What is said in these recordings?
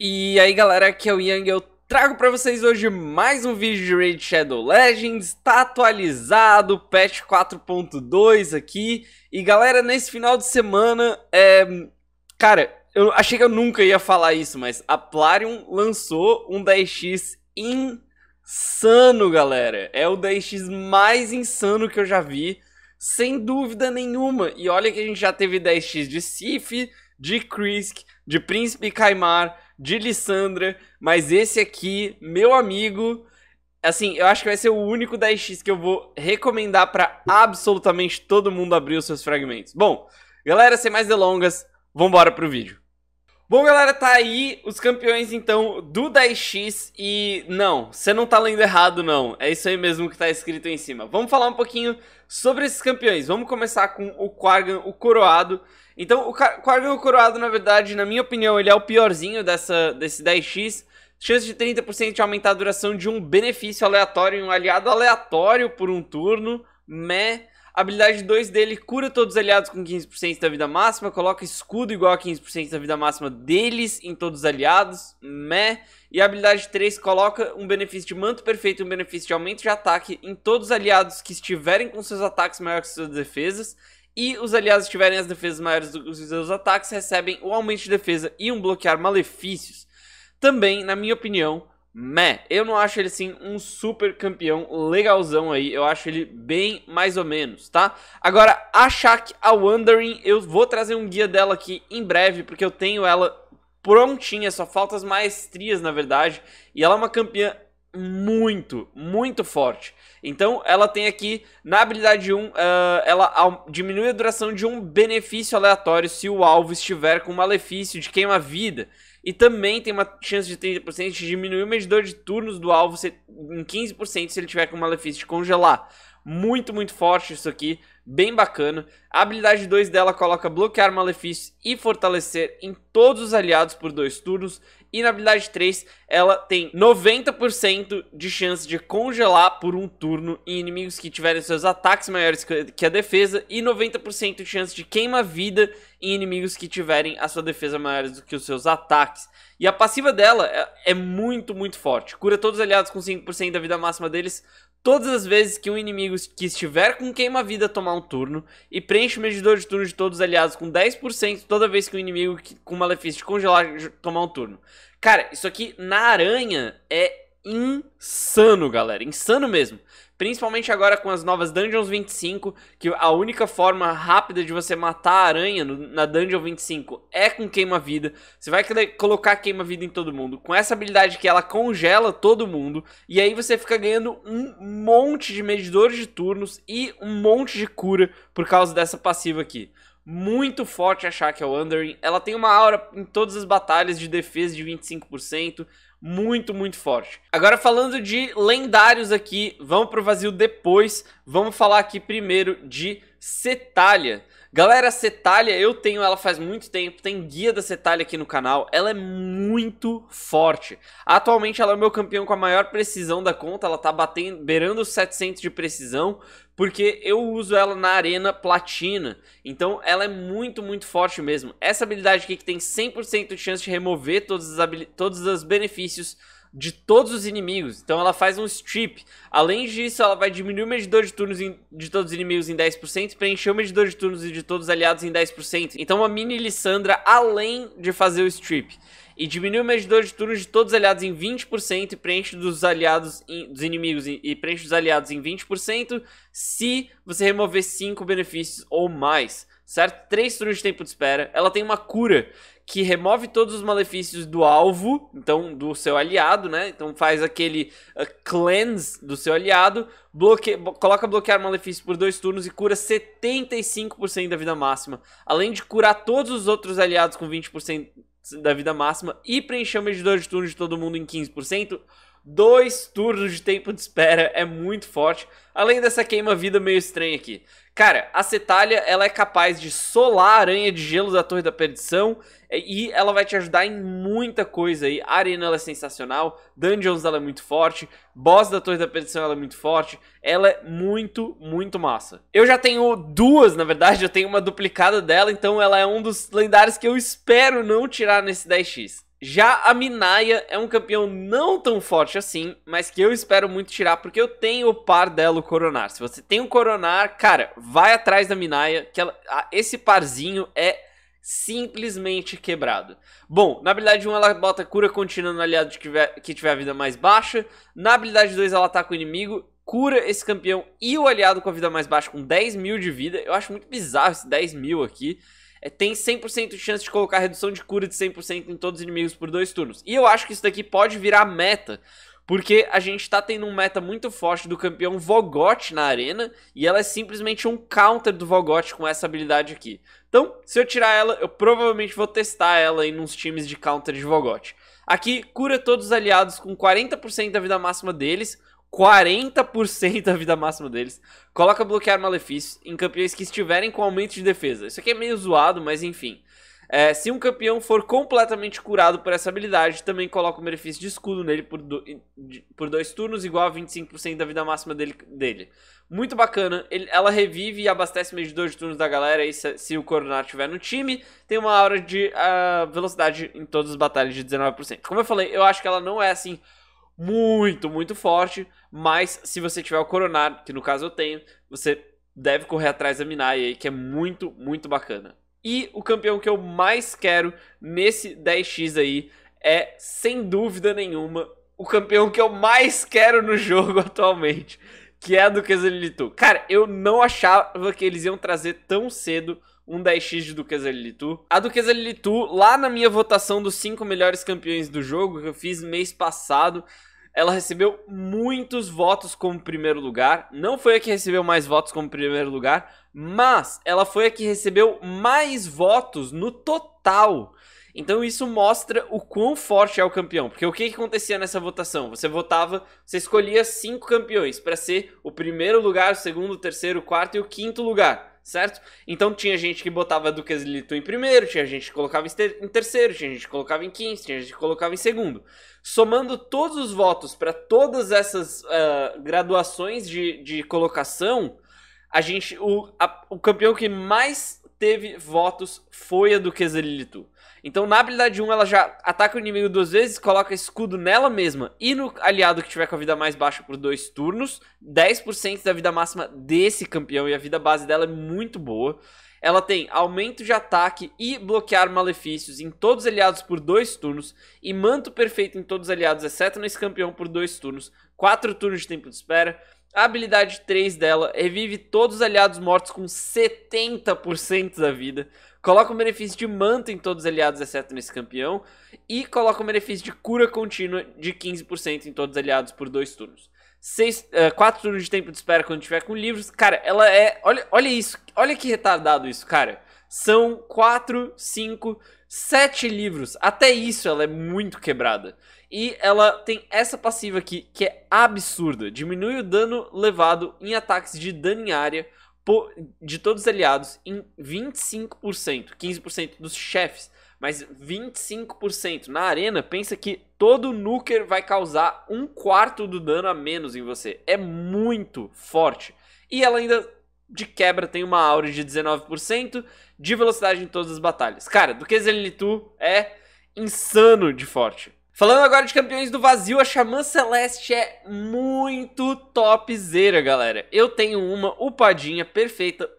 E aí galera, aqui é o Yang, eu trago pra vocês hoje mais um vídeo de Raid Shadow Legends, tá atualizado, patch 4.2 aqui, e galera, nesse final de semana, é... cara, eu achei que eu nunca ia falar isso, mas a Plarium lançou um 10x insano, galera, é o 10x mais insano que eu já vi, sem dúvida nenhuma, e olha que a gente já teve 10x de Sif, de Krisk, de Príncipe Caimar, de Lissandra, mas esse aqui, meu amigo, assim, eu acho que vai ser o único 10x que eu vou recomendar para absolutamente todo mundo abrir os seus fragmentos. Bom, galera, sem mais delongas, vambora pro vídeo. Bom, galera, tá aí os campeões, então, do 10x e... Não, você não tá lendo errado, não. É isso aí mesmo que tá escrito em cima. Vamos falar um pouquinho sobre esses campeões. Vamos começar com o Quargan, o Coroado, então, o Quargo Coroado, na verdade, na minha opinião, ele é o piorzinho dessa, desse 10x. Chance de 30% de aumentar a duração de um benefício aleatório em um aliado aleatório por um turno. Mé Habilidade 2 dele cura todos os aliados com 15% da vida máxima, coloca escudo igual a 15% da vida máxima deles em todos os aliados, Mé E a habilidade 3 coloca um benefício de manto perfeito e um benefício de aumento de ataque em todos os aliados que estiverem com seus ataques maiores que suas defesas e os aliados que tiverem as defesas maiores dos seus ataques recebem o aumento de defesa e um bloquear malefícios. Também, na minha opinião, meh, eu não acho ele sim um super campeão legalzão aí, eu acho ele bem mais ou menos, tá? Agora, a Shaq, a Wandering, eu vou trazer um guia dela aqui em breve, porque eu tenho ela prontinha, só falta as maestrias, na verdade. E ela é uma campeã muito, muito forte. Então, ela tem aqui, na habilidade 1, uh, eh, ela diminui a duração de um benefício aleatório se o alvo estiver com um malefício de queima-vida. E também tem uma chance de 30% de diminuir o medidor de turnos do alvo em 15% se ele tiver com um malefício de congelar. Muito, muito forte isso aqui, bem bacana. A habilidade 2 dela coloca bloquear malefícios e fortalecer em todos os aliados por dois turnos. E na habilidade 3, ela tem 90% de chance de congelar por um turno em inimigos que tiverem seus ataques maiores que a defesa e 90% de chance de queima-vida em inimigos que tiverem a sua defesa maior do que os seus ataques. E a passiva dela é, é muito, muito forte. Cura todos os aliados com 5% da vida máxima deles todas as vezes que um inimigo que estiver com queima-vida tomar um turno e preenche o medidor de turno de todos os aliados com 10% toda vez que um inimigo que, com malefício congelar tomar um turno. Cara, isso aqui na aranha é insano, galera. Insano mesmo. Principalmente agora com as novas Dungeons 25, que a única forma rápida de você matar a aranha no, na Dungeon 25 é com queima-vida. Você vai colocar queima-vida em todo mundo. Com essa habilidade que ela congela todo mundo. E aí você fica ganhando um monte de medidores de turnos e um monte de cura por causa dessa passiva aqui muito forte achar que é o Wandering. Ela tem uma aura em todas as batalhas de defesa de 25% muito, muito forte. Agora falando de lendários aqui, vamos pro vazio depois, vamos falar aqui primeiro de Cetália. Galera, Cetália, eu tenho ela faz muito tempo, tem guia da Cetália aqui no canal, ela é muito forte. Atualmente ela é o meu campeão com a maior precisão da conta, ela tá batendo, beirando os 700 de precisão, porque eu uso ela na arena platina, então ela é muito, muito forte mesmo. Essa habilidade aqui que tem 100% de chance de remover todos os, todos os benefícios de todos os inimigos. Então ela faz um strip. Além disso, ela vai diminuir o medidor de turnos em, de todos os inimigos em 10%, preencher o medidor de turnos de todos os aliados em 10%. Então uma mini Lissandra além de fazer o strip. E diminui o medidor de turnos de todos os aliados em 20% e preenche dos aliados em, dos inimigos em, e preenche dos aliados em 20% se você remover 5 benefícios ou mais certo? Três turnos de tempo de espera. Ela tem uma cura que remove todos os malefícios do alvo, então do seu aliado, né? Então faz aquele uh, cleanse do seu aliado, bloque... coloca bloquear malefício por dois turnos e cura 75% da vida máxima. Além de curar todos os outros aliados com 20% da vida máxima e preencher o medidor de turno de todo mundo em 15%. Dois turnos de tempo de espera é muito forte. Além dessa queima-vida meio estranha aqui. Cara, a Cetália ela é capaz de solar a aranha de gelo da Torre da Perdição é, e ela vai te ajudar em muita coisa aí. A arena ela é sensacional, Dungeons ela é muito forte, Boss da Torre da Perdição ela é muito forte, ela é muito, muito massa. Eu já tenho duas, na verdade, eu tenho uma duplicada dela, então ela é um dos lendários que eu espero não tirar nesse 10x. Já a Minaya é um campeão não tão forte assim, mas que eu espero muito tirar, porque eu tenho o par dela, o Coronar. Se você tem o Coronar, cara, vai atrás da Minaya, que ela, esse parzinho é simplesmente quebrado. Bom, na habilidade 1 ela bota cura contínua no aliado que tiver, que tiver a vida mais baixa. Na habilidade 2 ela ataca o inimigo, cura esse campeão e o aliado com a vida mais baixa com 10 mil de vida. Eu acho muito bizarro esse 10 mil aqui é, tem 100% de chance de colocar redução de cura de 100% em todos os inimigos por dois turnos. E eu acho que isso daqui pode virar meta, porque a gente tá tendo um meta muito forte do campeão Vogot na arena, e ela é simplesmente um counter do Vogot com essa habilidade aqui. Então, se eu tirar ela, eu provavelmente vou testar ela em uns times de counter de Vogot. Aqui, cura todos os aliados com 40% da vida máxima deles, 40% da vida máxima deles. Coloca bloquear malefícios em campeões que estiverem com aumento de defesa. Isso aqui é meio zoado, mas enfim. É, se um campeão for completamente curado por essa habilidade, também coloca o benefício de escudo nele por, do, de, por dois turnos, igual a 25% da vida máxima dele. dele. Muito bacana. Ele, ela revive e abastece medidor de turnos da galera e se, se, o Coronar estiver no time. Tem uma aura de uh, velocidade em todas as batalhas de 19%. Como eu falei, eu acho que ela não é assim muito, muito forte. Mas se você tiver o coronar, que no caso eu tenho, você deve correr atrás da Minai aí, que é muito, muito bacana. E o campeão que eu mais quero nesse 10x aí é, sem dúvida nenhuma, o campeão que eu mais quero no jogo atualmente, que é a Duquesa Lilitu. Cara, eu não achava que eles iam trazer tão cedo um 10x de Duquesa Lilitu. A Duquesa Lilitu, lá na minha votação dos 5 melhores campeões do jogo, que eu fiz mês passado, ela recebeu muitos votos como primeiro lugar. Não foi a que recebeu mais votos como primeiro lugar, mas ela foi a que recebeu mais votos no total. Então isso mostra o quão forte é o campeão. Porque o que, que acontecia nessa votação? Você votava, você escolhia cinco campeões para ser o primeiro lugar, o segundo, o terceiro, o quarto e o quinto lugar certo? Então tinha gente que botava Duques de Litu em primeiro, tinha gente que colocava em terceiro, tinha gente que colocava em quinto, tinha gente que colocava em segundo. Somando todos os votos para todas essas uh, graduações de, de colocação, a gente o, a, o campeão que mais teve votos foi a Duquesa Lilitu. Então, na habilidade 1, ela já ataca o inimigo duas vezes, coloca escudo nela mesma e no aliado que tiver com a vida mais baixa por dois turnos. 10% da vida máxima desse campeão e a vida base dela é muito boa. Ela tem aumento de ataque e bloquear malefícios em todos os aliados por dois turnos. E manto perfeito em todos os aliados, exceto nesse campeão, por dois turnos. Quatro turnos de tempo de espera. A habilidade 3 dela revive todos os aliados mortos com 70% da vida. Coloca o benefício de manto em todos os aliados, exceto nesse campeão. E coloca o benefício de cura contínua de 15% em todos os aliados por dois turnos. 4 uh, eh, quatro turnos de tempo de espera quando tiver com livros. Cara, ela é. Olha, olha isso. Olha que retardado isso, cara. São quatro, cinco, sete livros. Até isso ela é muito quebrada. E ela tem essa passiva aqui que é absurda. Diminui o dano levado em ataques de dano em área de todos os aliados em 25%, 15% dos chefes, mas 25% na arena, pensa que todo nuker vai causar um quarto do dano a menos em você. É muito forte. E ela ainda de quebra tem uma aura de 19% de velocidade em todas as batalhas. Cara, do que Zelitu é insano de forte. Falando agora de campeões do vazio, a Xamã Celeste é muito topzera, galera. Eu tenho uma upadinha perfeita,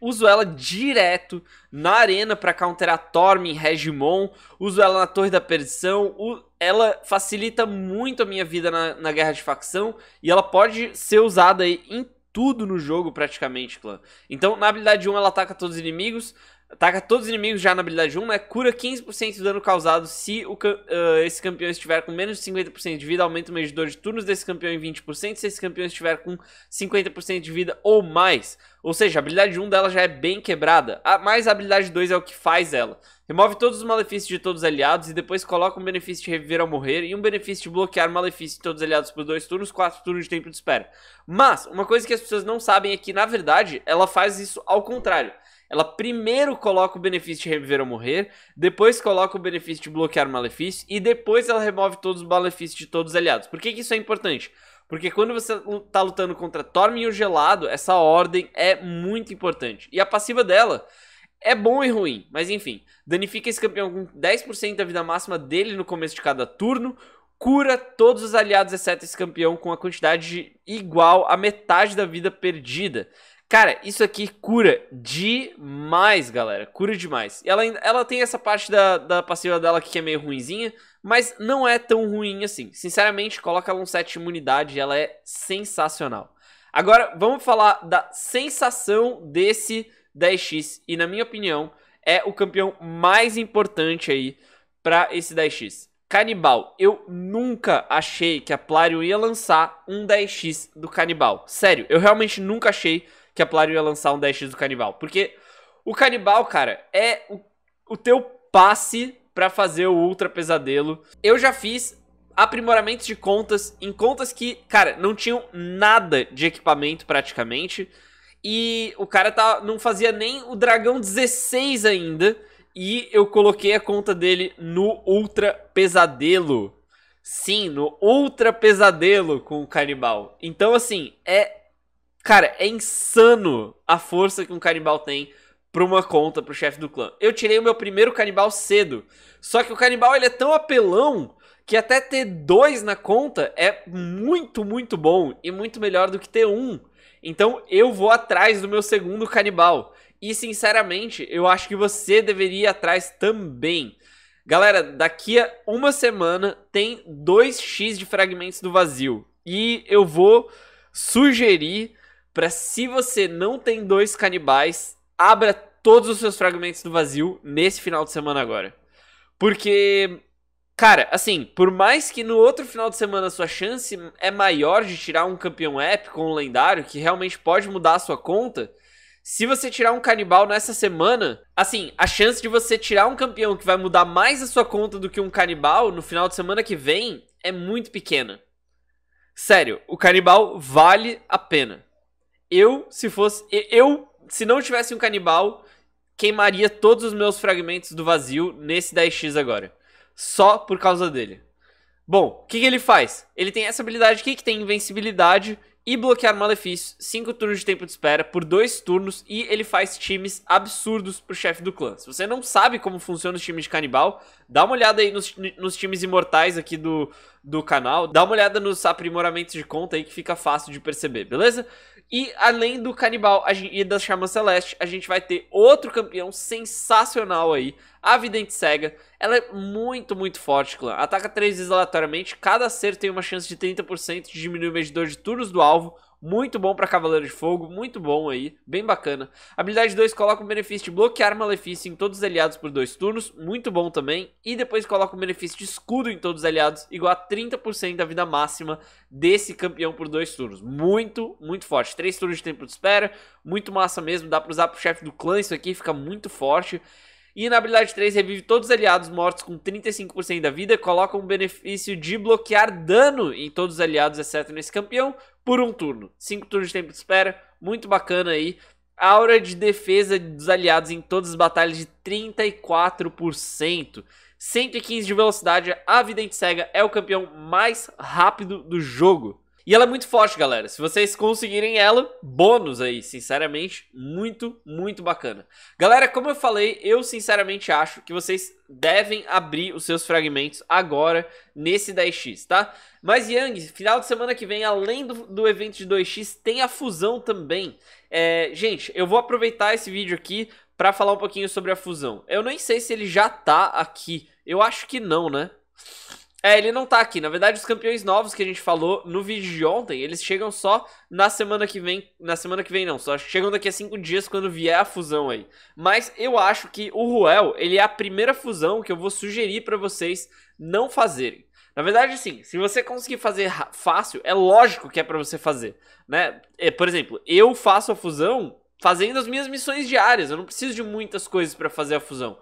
uso ela direto na arena para counterar Tormin, Regimon, uso ela na Torre da Perdição, ela facilita muito a minha vida na, na guerra de facção e ela pode ser usada em tudo no jogo praticamente, clã. Então, na habilidade 1 ela ataca todos os inimigos, Ataca todos os inimigos já na habilidade 1, né? Cura 15% do dano causado se o, uh, esse campeão estiver com menos de 50% de vida. Aumenta o medidor de turnos desse campeão em 20% se esse campeão estiver com 50% de vida ou mais. Ou seja, a habilidade 1 dela já é bem quebrada. A, mas a habilidade 2 é o que faz ela. Remove todos os malefícios de todos os aliados e depois coloca um benefício de reviver ao morrer e um benefício de bloquear malefício de todos os aliados por dois turnos, quatro turnos de tempo de espera. Mas, uma coisa que as pessoas não sabem é que, na verdade, ela faz isso ao contrário. Ela primeiro coloca o benefício de reviver ou morrer, depois coloca o benefício de bloquear o malefício e depois ela remove todos os malefícios de todos os aliados. Por que, que isso é importante? Porque quando você tá lutando contra Torm o Gelado, essa ordem é muito importante. E a passiva dela é bom e ruim, mas enfim, danifica esse campeão com 10% da vida máxima dele no começo de cada turno, cura todos os aliados exceto esse campeão com a quantidade igual a metade da vida perdida. Cara, isso aqui cura demais, galera. Cura demais. Ela, ela tem essa parte da, da passiva dela que é meio ruinzinha, mas não é tão ruim assim. Sinceramente, coloca ela um set de imunidade, ela é sensacional. Agora, vamos falar da sensação desse 10x. E na minha opinião, é o campeão mais importante aí para esse 10x. Canibal. Eu nunca achei que a Plarium ia lançar um 10x do Canibal. Sério, eu realmente nunca achei que a Polarium ia lançar um 10x do Canibal. Porque o Canibal, cara, é o, o teu passe para fazer o Ultra Pesadelo. Eu já fiz aprimoramentos de contas em contas que, cara, não tinham nada de equipamento praticamente. E o cara tá, não fazia nem o Dragão 16 ainda. E eu coloquei a conta dele no Ultra Pesadelo. Sim, no Ultra Pesadelo com o Canibal. Então, assim, é Cara, é insano a força que um canibal tem pra uma conta pro chefe do clã. Eu tirei o meu primeiro canibal cedo. Só que o canibal ele é tão apelão que até ter dois na conta é muito, muito bom e muito melhor do que ter um. Então eu vou atrás do meu segundo canibal. E sinceramente, eu acho que você deveria ir atrás também. Galera, daqui a uma semana tem 2x de fragmentos do vazio. E eu vou sugerir para se você não tem dois canibais, abra todos os seus fragmentos do vazio nesse final de semana agora. Porque Cara, assim, por mais que no outro final de semana a sua chance é maior de tirar um campeão épico ou um lendário, que realmente pode mudar a sua conta, se você tirar um canibal nessa semana, assim, a chance de você tirar um campeão que vai mudar mais a sua conta do que um canibal no final de semana que vem é muito pequena. Sério, o canibal vale a pena. Eu, se fosse. Eu, se não tivesse um canibal, queimaria todos os meus fragmentos do vazio nesse 10x agora. Só por causa dele. Bom, o que, que, ele faz? Ele tem essa habilidade aqui que tem invencibilidade e bloquear malefícios, 5 turnos de tempo de espera por 2 turnos e ele faz times absurdos pro chefe do clã. Se você não sabe como funciona os times de canibal, dá uma olhada aí nos, nos times imortais aqui do, do canal, dá uma olhada nos aprimoramentos de conta aí que fica fácil de perceber, beleza? E além do Canibal gente, e da Chama Celeste, a gente vai ter outro campeão sensacional aí, a Vidente Cega. Ela é muito, muito forte, clã. Ataca três vezes aleatoriamente, cada acerto tem uma chance de 30% de diminuir o medidor de turnos do alvo muito bom para Cavaleiro de Fogo, muito bom aí, bem bacana. Habilidade 2 coloca o benefício de bloquear malefício em todos os aliados por dois turnos, muito bom também. E depois coloca o benefício de escudo em todos os aliados, igual a 30% da vida máxima desse campeão por dois turnos. Muito, muito forte. Três turnos de tempo de espera, muito massa mesmo, dá pra usar pro chefe do clã isso aqui, fica muito forte. E na habilidade 3 revive todos os aliados mortos com 35% da vida, coloca um benefício de bloquear dano em todos os aliados, exceto nesse campeão, por um turno. Cinco turnos de tempo de espera, muito bacana aí. Aura de defesa dos aliados em todas as batalhas de 34%. 115 de velocidade, a Vidente Cega é o campeão mais rápido do jogo. E ela é muito forte, galera. Se vocês conseguirem ela, bônus aí, sinceramente, muito, muito bacana. Galera, como eu falei, eu sinceramente acho que vocês devem abrir os seus fragmentos agora nesse 10x, tá? Mas Yang, final de semana que vem, além do, do evento de 2x, tem a fusão também. É, gente, eu vou aproveitar esse vídeo aqui para falar um pouquinho sobre a fusão. Eu nem sei se ele já tá aqui. Eu acho que não, né? É, ele não tá aqui. Na verdade, os campeões novos que a gente falou no vídeo de ontem, eles chegam só na semana que vem. Na semana que vem, não. Só chegam daqui a cinco dias quando vier a fusão aí. Mas eu acho que o Ruel, ele é a primeira fusão que eu vou sugerir para vocês não fazerem. Na verdade, assim, se você conseguir fazer fácil, é lógico que é para você fazer, né? É, por exemplo, eu faço a fusão fazendo as minhas missões diárias. Eu não preciso de muitas coisas para fazer a fusão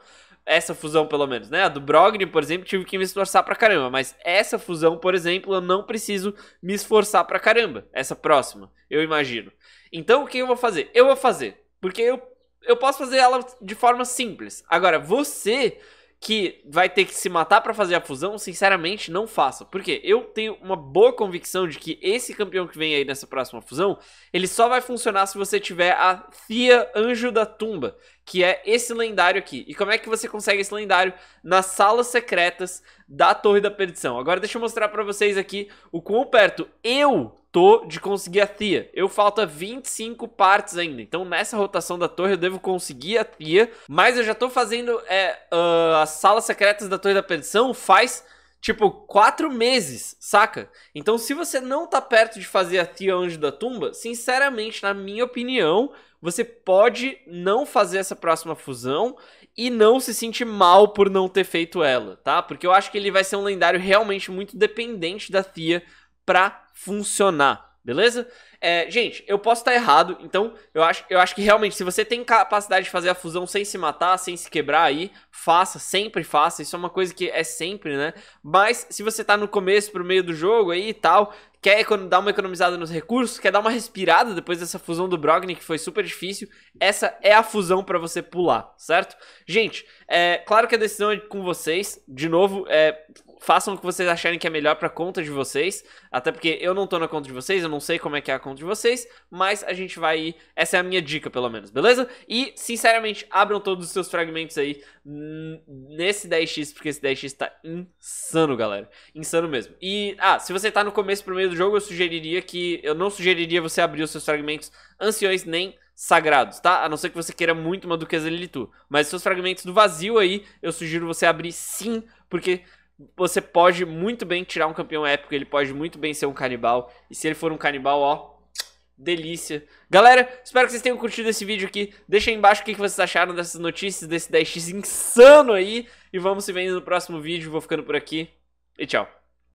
essa fusão pelo menos, né? A do Brogni, por exemplo, tive que me esforçar pra caramba, mas essa fusão, por exemplo, eu não preciso me esforçar pra caramba, essa próxima, eu imagino. Então o que eu vou fazer? Eu vou fazer, porque eu, eu posso fazer ela de forma simples. Agora, você que vai ter que se matar para fazer a fusão, sinceramente, não faça. Porque eu tenho uma boa convicção de que esse campeão que vem aí nessa próxima fusão, ele só vai funcionar se você tiver a Thea Anjo da Tumba, que é esse lendário aqui. E como é que você consegue esse lendário? Nas salas secretas da Torre da Perdição. Agora deixa eu mostrar para vocês aqui o quão perto eu tô de conseguir a Tia, Eu falta 25 partes ainda. Então nessa rotação da torre eu devo conseguir a Tia, Mas eu já tô fazendo é, uh, as salas secretas da Torre da Perdição faz tipo quatro meses, saca? Então se você não tá perto de fazer a Tia Anjo da Tumba, sinceramente, na minha opinião, você pode não fazer essa próxima fusão e não se sentir mal por não ter feito ela, tá? Porque eu acho que ele vai ser um lendário realmente muito dependente da Tia pra funcionar, beleza? É, gente, eu posso estar errado, então eu acho, eu acho que realmente, se você tem capacidade de fazer a fusão sem se matar, sem se quebrar aí, faça, sempre faça, isso é uma coisa que é sempre, né? Mas se você tá no começo, pro meio do jogo aí e tal, quer dar uma economizada nos recursos, quer dar uma respirada depois dessa fusão do Brogni, que foi super difícil, essa é a fusão para você pular, certo? Gente, é claro que a decisão é com vocês, de novo, é, façam o que vocês acharem que é melhor para a conta de vocês, até porque eu não tô na conta de vocês, eu não sei como é que é a conta de vocês, mas a gente vai ir, essa é a minha dica pelo menos, beleza? E, sinceramente, abram todos os seus fragmentos aí nesse 10x, porque esse 10x tá insano, galera, insano mesmo. E, ah, se você tá no começo pro meio do jogo, eu sugeriria que, eu não sugeriria você abrir os seus fragmentos anciões nem sagrados, tá? A não ser que você queira muito uma Duquesa Lilitu. Mas seus fragmentos do vazio aí, eu sugiro você abrir sim, porque você pode muito bem tirar um campeão épico, ele pode muito bem ser um canibal. E se ele for um canibal, ó, delícia. Galera, espero que vocês tenham curtido esse vídeo aqui. Deixa aí embaixo o que vocês acharam dessas notícias, desse 10x insano aí. E vamos se vendo no próximo vídeo. Vou ficando por aqui e tchau.